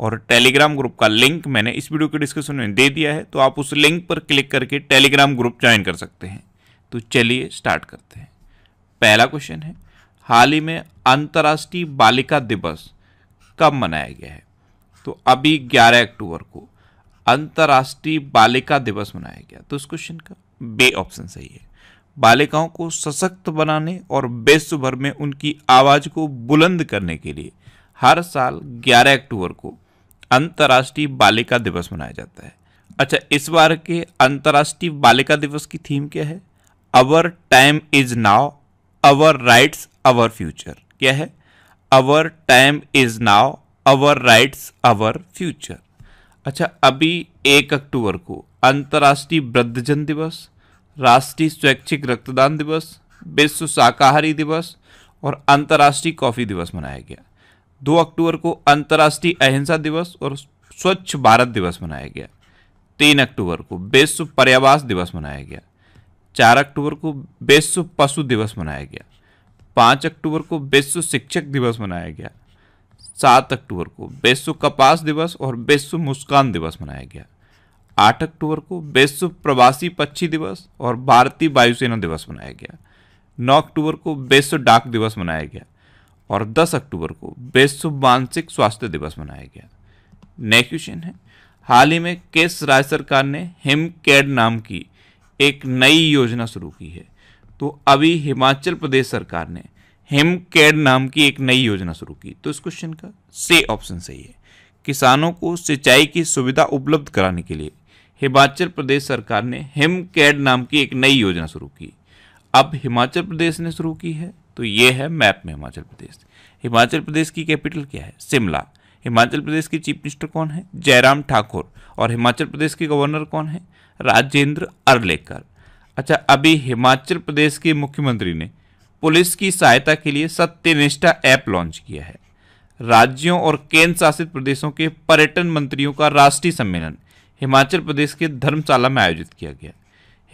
और Telegram group का link मैंने इस वीडियो के डिस्क्रिप्शन में दे दिया है तो आप उस लिंक पर क्लिक करके टेलीग्राम ग्रुप ज्वाइन कर सकते हैं तो चलिए स्टार्ट करते हैं पहला क्वेश्चन है हाल ही में अंतर्राष्ट्रीय बालिका दिवस कब मनाया गया है तो अभी 11 अक्टूबर को अंतर्राष्ट्रीय बालिका दिवस मनाया गया तो इस क्वेश्चन का बे ऑप्शन सही है बालिकाओं को सशक्त बनाने और विश्वभर में उनकी आवाज़ को बुलंद करने के लिए हर साल 11 अक्टूबर को अंतर्राष्ट्रीय बालिका दिवस मनाया जाता है अच्छा इस बार के अंतर्राष्ट्रीय बालिका दिवस की थीम क्या है our time is now our rights our future क्या है our time is now our rights our future अच्छा अभी एक अक्टूबर को अंतर्राष्ट्रीय वृद्धजन दिवस राष्ट्रीय स्वैच्छिक रक्तदान दिवस विश्व शाकाहारी दिवस और अंतर्राष्ट्रीय कॉफ़ी दिवस मनाया गया दो अक्टूबर को अंतर्राष्ट्रीय अहिंसा दिवस और स्वच्छ भारत दिवस मनाया गया तीन अक्टूबर को विश्व पर्यावास दिवस मनाया गया चार अक्टूबर को विश्व पशु दिवस मनाया गया पाँच अक्टूबर को विश्व शिक्षक दिवस मनाया गया सात अक्टूबर को विश्व कपास दिवस और विश्व मुस्कान दिवस मनाया गया आठ अक्टूबर को विश्व प्रवासी पक्षी दिवस और भारतीय वायुसेना दिवस मनाया गया नौ अक्टूबर को विश्व डाक दिवस मनाया गया और 10 अक्टूबर को विश्व मानसिक स्वास्थ्य दिवस मनाया गया नेक्स्ट क्वेश्चन है हाल ही में किस राज्य सरकार ने हिम कैड नाम की एक नई योजना शुरू की है तो अभी हिमाचल प्रदेश सरकार ने हिम कैड नाम की एक नई योजना शुरू की तो इस क्वेश्चन का से ऑप्शन सही है किसानों को सिंचाई की सुविधा उपलब्ध कराने के लिए हिमाचल प्रदेश सरकार ने हिम कैड नाम की एक नई योजना शुरू की अब हिमाचल प्रदेश ने शुरू की है तो ये है मैप में हिमाचल प्रदेश हिमाचल प्रदेश की कैपिटल क्या है शिमला हिमाचल प्रदेश के चीफ मिनिस्टर कौन है जयराम ठाकुर और हिमाचल प्रदेश के गवर्नर कौन है राजेंद्र अरलेकर अच्छा अभी हिमाचल प्रदेश के मुख्यमंत्री ने पुलिस की सहायता के लिए सत्यनिष्ठा ऐप लॉन्च किया है राज्यों और केंद्र शासित प्रदेशों के पर्यटन मंत्रियों का राष्ट्रीय सम्मेलन हिमाचल प्रदेश के धर्मशाला में आयोजित किया गया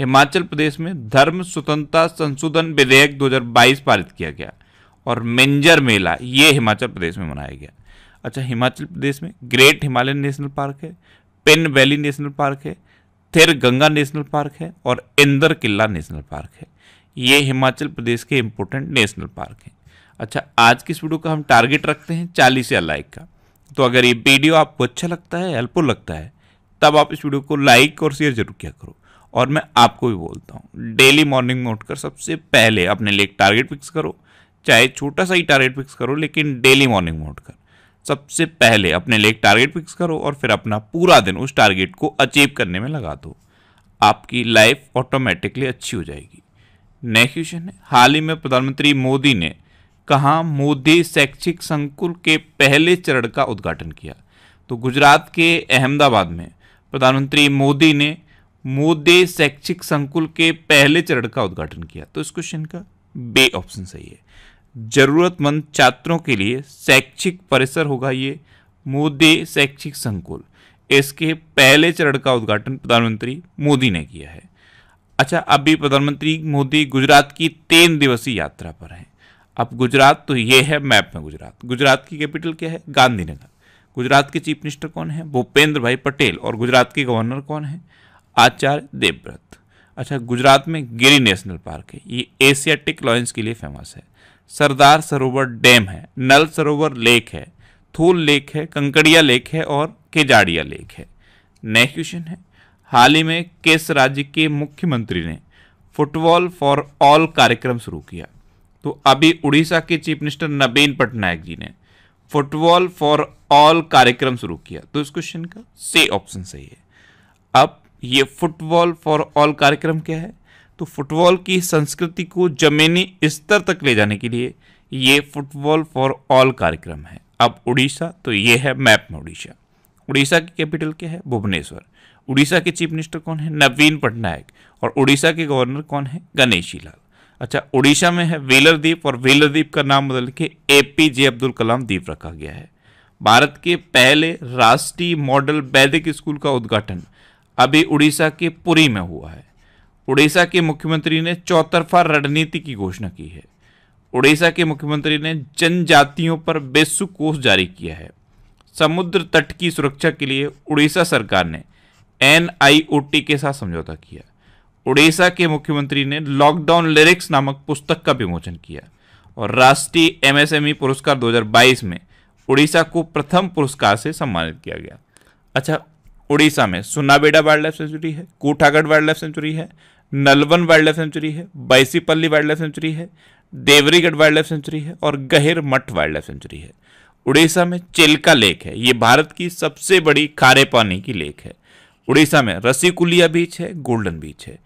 हिमाचल प्रदेश में धर्म स्वतंत्रता संशोधन विधेयक 2022 पारित किया गया और मेंजर मेला ये हिमाचल प्रदेश में मनाया गया अच्छा हिमाचल प्रदेश में ग्रेट हिमालयन नेशनल पार्क है पेन वैली नेशनल पार्क है थिर गंगा नेशनल पार्क है और इंदर किला नेशनल पार्क है ये हिमाचल प्रदेश के इम्पोर्टेंट नेशनल पार्क हैं अच्छा आज की इस वीडियो का हम टारगेट रखते हैं चालीस या लाइक का तो अगर ये वीडियो आपको अच्छा लगता है हेल्पफुल लगता है तब आप इस वीडियो को लाइक और शेयर जरूर किया करो और मैं आपको भी बोलता हूँ डेली मॉर्निंग में उठकर सबसे पहले अपने लिए एक टारगेट फिक्स करो चाहे छोटा सा ही टारगेट फिक्स करो लेकिन डेली मॉर्निंग में उठकर सबसे पहले अपने लिए एक टारगेट फिक्स करो और फिर अपना पूरा दिन उस टारगेट को अचीव करने में लगा दो आपकी लाइफ ऑटोमेटिकली अच्छी हो जाएगी नेक्स्ट क्वेश्चन है हाल ही में प्रधानमंत्री मोदी ने कहा मोदी शैक्षिक संकुल के पहले चरण का उद्घाटन किया तो गुजरात के अहमदाबाद में प्रधानमंत्री मोदी ने मोदे शैक्षिक संकुल के पहले चरण का उद्घाटन किया तो इस क्वेश्चन का बे ऑप्शन सही है जरूरतमंद छात्रों के लिए शैक्षिक परिसर होगा ये मोदी शैक्षिक संकुल इसके पहले चरण का उद्घाटन प्रधानमंत्री मोदी ने किया है अच्छा अभी प्रधानमंत्री मोदी गुजरात की तीन दिवसीय यात्रा पर हैं अब गुजरात तो ये है मैप में गुजरात गुजरात की कैपिटल क्या है गांधीनगर गुजरात के चीफ मिनिस्टर कौन है भूपेंद्र भाई पटेल और गुजरात के गवर्नर कौन है आचार्य देवव्रत अच्छा गुजरात में गिरी नेशनल पार्क है ये एशियाटिक लॉयंस के लिए फेमस है सरदार सरोवर डैम है नल सरोवर लेक है थूल लेक है कंकड़िया लेक है और केजाड़िया लेक है नेक्स्ट क्वेश्चन है हाल ही में किस राज्य के मुख्यमंत्री ने फुटबॉल फॉर ऑल कार्यक्रम शुरू किया तो अभी उड़ीसा के चीफ मिनिस्टर नवीन पटनायक जी ने फुटबॉल फॉर ऑल कार्यक्रम शुरू किया तो इस क्वेश्चन का से ऑप्शन सही है अब ये फुटबॉल फॉर ऑल कार्यक्रम क्या है तो फुटबॉल की संस्कृति को जमीनी स्तर तक ले जाने के लिए ये फुटबॉल फॉर ऑल कार्यक्रम है अब उड़ीसा तो ये है मैप में उड़ीसा उड़ीसा की कैपिटल क्या है भुवनेश्वर उड़ीसा के चीफ मिनिस्टर कौन है नवीन पटनायक और उड़ीसा के गवर्नर कौन है गणेशी लाल अच्छा उड़ीसा में है वेलर द्वीप और वेलर द्वीप का नाम बदल के ए पी जे अब्दुल कलाम द्वीप रखा गया है भारत के पहले राष्ट्रीय मॉडल वैदिक स्कूल का उद्घाटन अभी उड़ीसा के पुरी में हुआ है उड़ीसा के मुख्यमंत्री ने चौतरफा रणनीति की घोषणा की है उड़ीसा के मुख्यमंत्री ने जनजातियों पर बेसु कोष जारी किया है समुद्र तट की सुरक्षा के लिए उड़ीसा सरकार ने एन के साथ समझौता किया उड़ीसा के मुख्यमंत्री ने लॉकडाउन लिरिक्स नामक पुस्तक का विमोचन किया और राष्ट्रीय एमएसएमई पुरस्कार 2022 में उड़ीसा को प्रथम पुरस्कार से सम्मानित किया गया अच्छा उड़ीसा में सुनाबेड़ा वाइल्ड लाइफ सेंचुरी है कोठागढ़ वाइल्ड लाइफ सेंचुरी है नलवन वाइल्ड लाइफ सेंचुरी है बैसीपल्ली वाइल्ड लाइफ सेंचुरी है देवरीगढ़ वाइल्ड लाइफ सेंचुरी है और गहिर मठ वाइल्ड लाइफ सेंचुरी है उड़ीसा में चेलका लेक है ये भारत की सबसे बड़ी खारे पानी की लेक है उड़ीसा में रसीकुलिया बीच है गोल्डन बीच है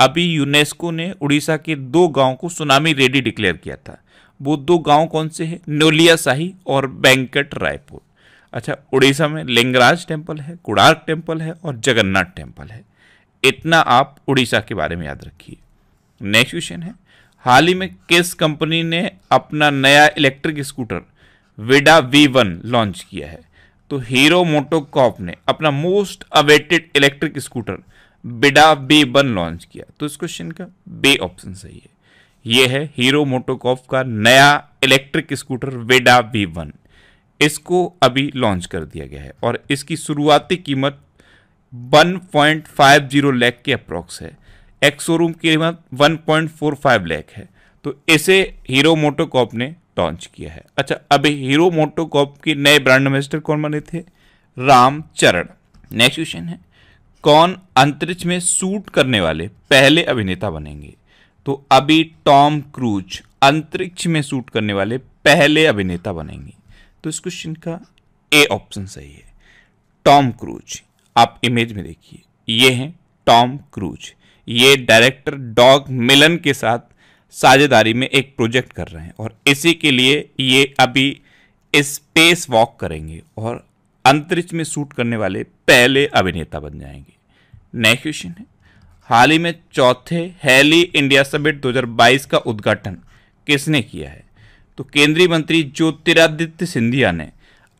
अभी यूनेस्को ने उड़ीसा के दो गांव को सुनामी रेडी डिक्लेयर किया था वो दो गांव कौन से हैं नोलिया शाही और बैंकट रायपुर अच्छा उड़ीसा में लिंगराज टेम्पल है कुड़ार्क टेम्पल है और जगन्नाथ टेम्पल है इतना आप उड़ीसा के बारे में याद रखिए नेक्स्ट क्वेश्चन है हाल ही में किस कंपनी ने अपना नया electric scooter Vida V one launch किया है तो हीरो मोटोकॉप ने अपना most awaited electric scooter Vida V one launch किया तो इस क्वेश्चन का बे ऑप्शन सही है यह है हीरो मोटोकॉप का नया electric scooter Vida V one इसको अभी लॉन्च कर दिया गया है और इसकी शुरुआती कीमत 1.50 लैख के अप्रॉक्स है एक्स शोरूम की कीमत 1.45 लैख है तो इसे हीरो मोटोकॉप ने लॉन्च किया है अच्छा अभी हीरो मोटोकॉप के नए ब्रांड एम्बेस्टर कौन बने थे राम चरण नेक्स्ट क्वेश्चन है कौन अंतरिक्ष में शूट करने वाले पहले अभिनेता बनेंगे तो अभी टॉम क्रूज अंतरिक्ष में शूट करने वाले पहले अभिनेता बनेंगे तो इस क्वेश्चन का ए ऑप्शन सही है टॉम क्रूज आप इमेज में देखिए ये हैं टॉम क्रूज ये डायरेक्टर डॉग मिलन के साथ साझेदारी में एक प्रोजेक्ट कर रहे हैं और इसी के लिए ये अभी स्पेस वॉक करेंगे और अंतरिक्ष में शूट करने वाले पहले अभिनेता बन जाएंगे नेक्स्ट क्वेश्चन है हाल ही में चौथे हैली इंडिया समिट 2022 का उद्घाटन किसने किया है तो केंद्रीय मंत्री ज्योतिरादित्य सिंधिया ने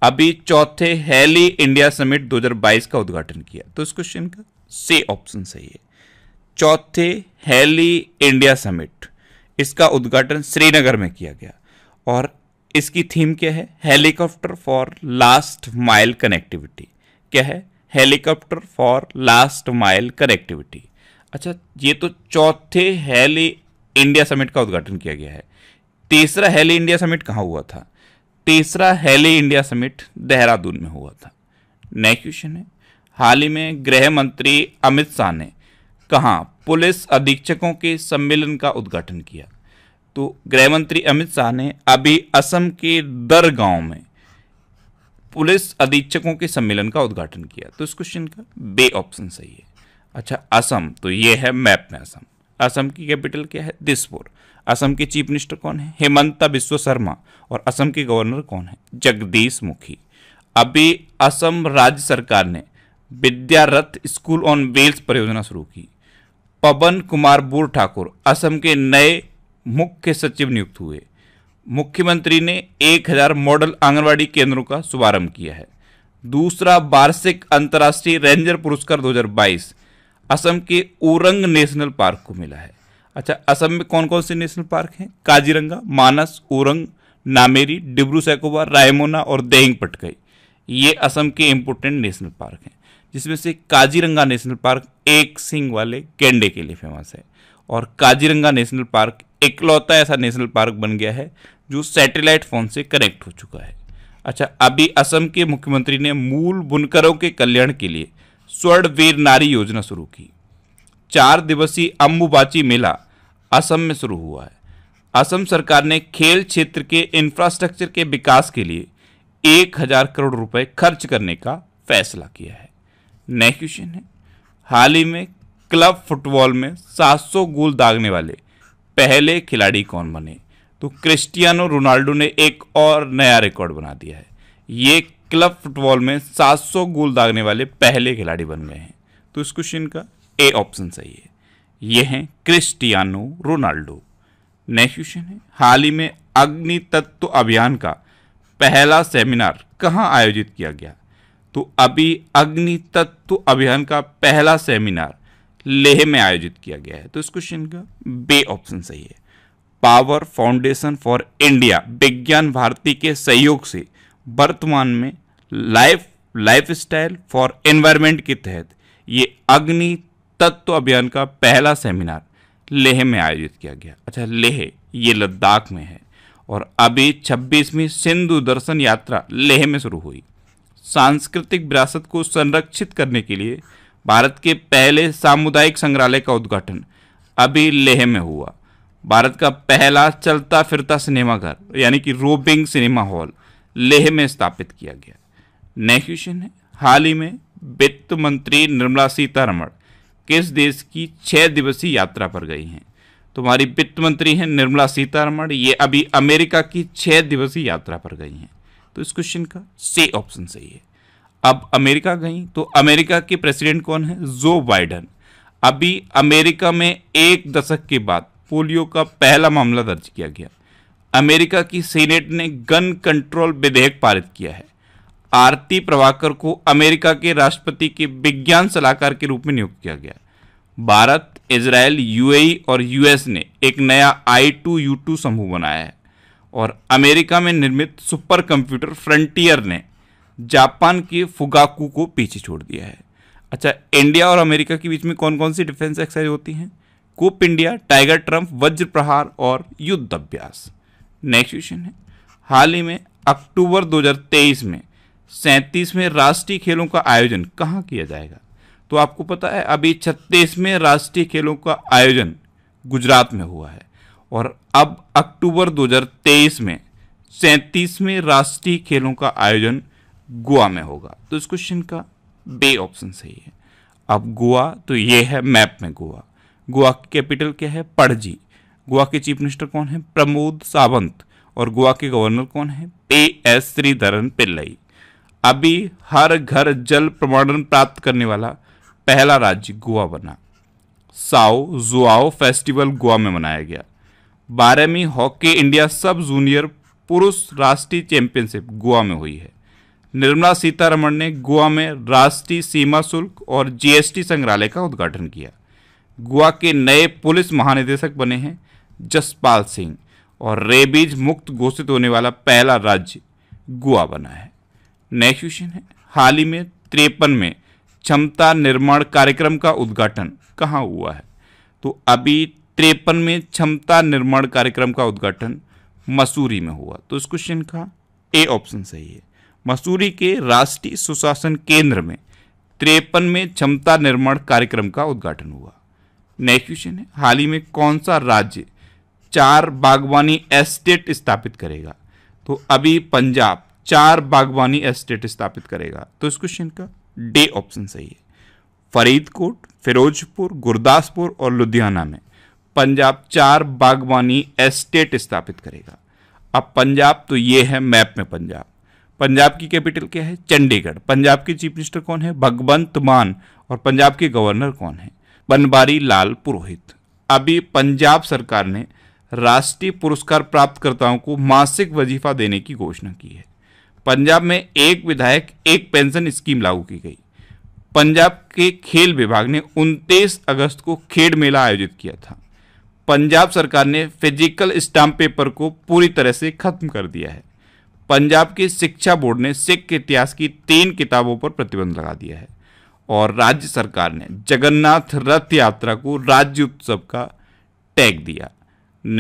अभी चौथे हैली इंडिया समिट 2022 का उद्घाटन किया तो इस क्वेश्चन का से ऑप्शन सही है चौथे हैली इंडिया समिट इसका उद्घाटन श्रीनगर में किया गया और इसकी थीम क्या है helicopter for last mile connectivity क्या है helicopter for last mile connectivity अच्छा ये तो चौथे हेली इंडिया समिट का उद्घाटन किया गया है तीसरा हेली इंडिया समिट कहाँ हुआ था तीसरा हेली इंडिया समिट देहरादून में हुआ था नेक्स्ट क्वेश्चन है हाल ही में गृह मंत्री अमित शाह ने कहाँ पुलिस अधीक्षकों के सम्मेलन का उद्घाटन किया तो गृह मंत्री अमित शाह ने अभी असम के दर गांव में पुलिस अधीक्षकों के सम्मेलन का उद्घाटन किया तो इस क्वेश्चन का बे ऑप्शन सही है अच्छा असम तो ये है मैप में असम असम की कैपिटल क्या है दिसपुर असम के चीफ मिनिस्टर कौन है हेमंता बिश्व शर्मा और असम के गवर्नर कौन है जगदीश मुखी अभी असम राज्य सरकार ने विद्यारथ स्कूल ऑन वेल्स परियोजना शुरू की पवन कुमार बूर ठाकुर असम के नए मुख्य सचिव नियुक्त हुए मुख्यमंत्री ने 1000 मॉडल आंगनवाड़ी केंद्रों का शुभारंभ किया है दूसरा वार्षिक अंतर्राष्ट्रीय रेंजर पुरस्कार 2022 असम के उरंग नेशनल पार्क को मिला है अच्छा असम में कौन कौन से नेशनल पार्क हैं काजीरंगा मानस ओरंग नामेरी डिब्रू सैकोबा रायमोना और देहिंग पटकई ये असम के इम्पोर्टेंट नेशनल पार्क हैं जिसमें से काजीरंगा नेशनल पार्क एक सिंह वाले गेंडे के लिए फेमस है और काजीरंगा नेशनल पार्क इकलौता ऐसा नेशनल पार्क बन गया है जो सैटेलाइट फ़ोन से कनेक्ट हो चुका है अच्छा अभी असम के मुख्यमंत्री ने मूल बुनकरों के कल्याण के लिए स्वर्ण वीर नारी योजना शुरू की चार दिवसीय अम्बुबाची मेला असम में शुरू हुआ है असम सरकार ने खेल क्षेत्र के इंफ्रास्ट्रक्चर के विकास के लिए एक हजार करोड़ रुपए खर्च करने का फैसला किया है नेक्स्ट क्वेश्चन है हाल ही में क्लब फुटबॉल में 700 गोल दागने वाले पहले खिलाड़ी कौन बने तो क्रिस्टियानो रोनाल्डो ने एक और नया रिकॉर्ड बना दिया है ये क्लब फुटबॉल में 700 गोल दागने वाले पहले खिलाड़ी बन गए हैं तो इस क्वेश्चन का ए ऑप्शन सही है ये हैं क्रिस्टियानो रोनाल्डो नेक्स्ट क्वेश्चन है हाल ही में अग्नि तत्व अभियान का पहला सेमिनार कहाँ आयोजित किया गया तो अभी अग्नि तत्व अभियान का पहला सेमिनार लेह में आयोजित किया गया है तो इस क्वेश्चन का बे ऑप्शन सही है पावर फाउंडेशन फॉर इंडिया विज्ञान भारती के सहयोग से वर्तमान में life life style for environment के तहत ये अग्नि तत्व अभियान का पहला सेमिनार लेह में आयोजित किया गया अच्छा लेह ये लद्दाख में है और अभी छब्बीसवीं सिंधु दर्शन यात्रा लेह में शुरू हुई सांस्कृतिक विरासत को संरक्षित करने के लिए भारत के पहले सामुदायिक संग्रहालय का उद्घाटन अभी लेह में हुआ भारत का पहला चलता फिरता सिनेमाघर यानी कि रोबिंग सिनेमा हॉल लेह में स्थापित किया गया नेक्स्ट क्वेश्चन है हाल ही में वित्त मंत्री निर्मला सीतारमण किस देश की छः दिवसीय यात्रा पर गई हैं तो हमारी वित्त मंत्री हैं निर्मला सीतारमण ये अभी अमेरिका की छः दिवसीय यात्रा पर गई हैं तो इस क्वेश्चन का से ऑप्शन सही है अब अमेरिका गई तो अमेरिका के प्रेसिडेंट कौन है जो बाइडन अभी अमेरिका में एक दशक के बाद पोलियो का पहला मामला दर्ज किया गया अमेरिका की सीनेट ने गन कंट्रोल विधेयक पारित किया है आरती प्रभाकर को अमेरिका के राष्ट्रपति के विज्ञान सलाहकार के रूप में नियुक्त किया गया भारत इसराइल यूएई और यूएस ने एक नया आई टू यू टू समूह बनाया है और अमेरिका में निर्मित सुपर कंप्यूटर फ्रंटियर ने जापान के फुगाकू को पीछे छोड़ दिया है अच्छा इंडिया और अमेरिका के बीच में कौन कौन सी डिफेंस एक्सरसाइज होती हैं कूप इंडिया टाइगर ट्रम्प वज्र प्रहार और युद्ध अभ्यास नेक्स्ट क्वेश्चन है हाल ही में अक्टूबर 2023 में सैंतीसवें राष्ट्रीय खेलों का आयोजन कहाँ किया जाएगा तो आपको पता है अभी छत्तीसवें राष्ट्रीय खेलों का आयोजन गुजरात में हुआ है और अब अक्टूबर 2023 में सैंतीसवें राष्ट्रीय खेलों का आयोजन गोवा में होगा तो इस क्वेश्चन का बे ऑप्शन सही है अब गोवा तो ये है मैप में गोवा गोवा की कैपिटल क्या है पड़जी गोवा के चीफ मिनिस्टर कौन है प्रमोद सावंत और गोवा के गवर्नर कौन है पे एस श्रीधरन पिल्लई अभी हर घर जल प्रमाणन प्राप्त करने वाला पहला राज्य गोवा बना साओ जुआओ फेस्टिवल गोवा में मनाया गया बारहवीं हॉकी इंडिया सब जूनियर पुरुष राष्ट्रीय चैंपियनशिप गोवा में हुई है निर्मला सीतारमण ने गोवा में राष्ट्रीय सीमा शुल्क और जीएसटी संग्रहालय का उद्घाटन किया गोवा के नए पुलिस महानिदेशक बने हैं जसपाल सिंह और रेबीज मुक्त घोषित होने वाला पहला राज्य गोवा बना है नेक्स्ट क्वेश्चन है हाल ही में तिरपन में क्षमता निर्माण कार्यक्रम का उद्घाटन कहाँ हुआ है तो अभी त्रेपन में क्षमता निर्माण कार्यक्रम का उद्घाटन मसूरी में हुआ तो इस क्वेश्चन का ए ऑप्शन सही है मसूरी के राष्ट्रीय सुशासन केंद्र में त्रेपन में क्षमता निर्माण कार्यक्रम का उद्घाटन हुआ नेक्स्ट क्वेश्चन है हाल ही में कौन सा राज्य चार बागवानी एस्टेट स्थापित करेगा तो अभी पंजाब चार बागवानी एस्टेट स्थापित करेगा तो इस क्वेश्चन का डे ऑप्शन सही है फरीदकोट फिरोजपुर गुरदासपुर और लुधियाना में पंजाब चार बागवानी एस्टेट स्थापित करेगा अब पंजाब तो ये है मैप में पंजाब पंजाब की कैपिटल क्या है चंडीगढ़ पंजाब के चीफ मिनिस्टर कौन है भगवंत मान और पंजाब के गवर्नर कौन है बनबारी लाल पुरोहित अभी पंजाब सरकार ने राष्ट्रीय पुरस्कार प्राप्तकर्ताओं को मासिक वजीफा देने की घोषणा की है पंजाब में एक विधायक एक पेंशन स्कीम लागू की गई पंजाब के खेल विभाग ने उनतीस अगस्त को खेड मेला आयोजित किया था पंजाब सरकार ने फिजिकल स्टाम्प पेपर को पूरी तरह से खत्म कर दिया है पंजाब के शिक्षा बोर्ड ने सिख इतिहास की तीन किताबों पर प्रतिबंध लगा दिया है और राज्य सरकार ने जगन्नाथ रथ यात्रा को राज्य उत्सव का टैग दिया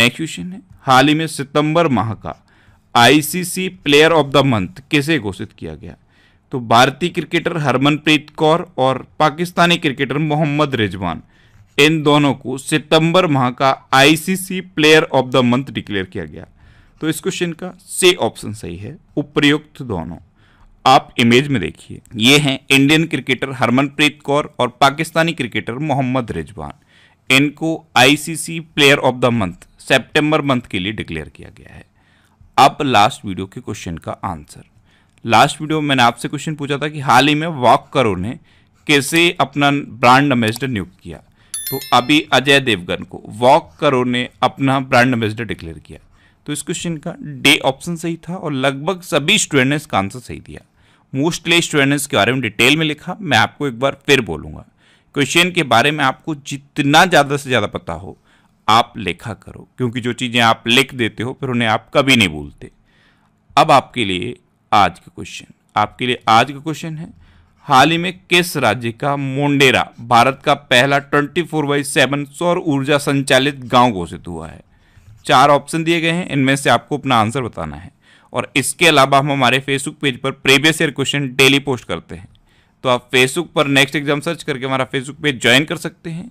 नेक्स्ट क्वेश्चन है हाल ही में सितंबर माह का ICC player of the month किसे घोषित किया गया तो भारतीय क्रिकेटर हरमनप्रीत कौर और पाकिस्तानी क्रिकेटर मोहम्मद रिजवान इन दोनों को सितंबर माह का ICC player of the month declare किया गया तो इस क्वेश्चन का से ऑप्शन सही है उपयुक्त दोनों आप इमेज में देखिए ये हैं इंडियन क्रिकेटर हरमनप्रीत कौर और पाकिस्तानी क्रिकेटर मोहम्मद रिजवान इनको ICC player of the month सितंबर मंथ के लिए डिक्लेयर किया गया है अब लास्ट वीडियो के क्वेश्चन का आंसर लास्ट वीडियो में मैंने आपसे क्वेश्चन पूछा था कि हाल ही में वॉक करो ने कैसे अपना ब्रांड एम्बेसडर नियुक्त किया तो अभी अजय देवगन को वॉक करो ने अपना ब्रांड एम्बेसडर डिक्लेयर किया तो इस क्वेश्चन का डे ऑप्शन सही था और लगभग सभी स्टूडेंट ने इसका आंसर सही दिया मोस्टली स्टूडेंट्स के बारे में डिटेल में लिखा मैं आपको एक बार फिर बोलूंगा क्वेश्चन के बारे में आपको जितना ज़्यादा से ज़्यादा पता हो आप लिखा करो क्योंकि जो चीज़ें आप लिख देते हो फिर उन्हें आप कभी नहीं भूलते अब आपके लिए आज का क्वेश्चन आपके लिए आज का क्वेश्चन है हाल ही में किस राज्य का मोंडेरा भारत का पहला ट्वेंटी फोर बाई सेवन सौर ऊर्जा संचालित गांव घोषित हुआ है चार ऑप्शन दिए गए हैं इनमें से आपको अपना आंसर बताना है और इसके अलावा हम हमारे फेसबुक पेज पर previous year question daily post करते हैं तो आप फेसबुक पर नेक्स्ट एग्जाम सर्च करके हमारा फेसबुक पेज ज्वाइन कर सकते हैं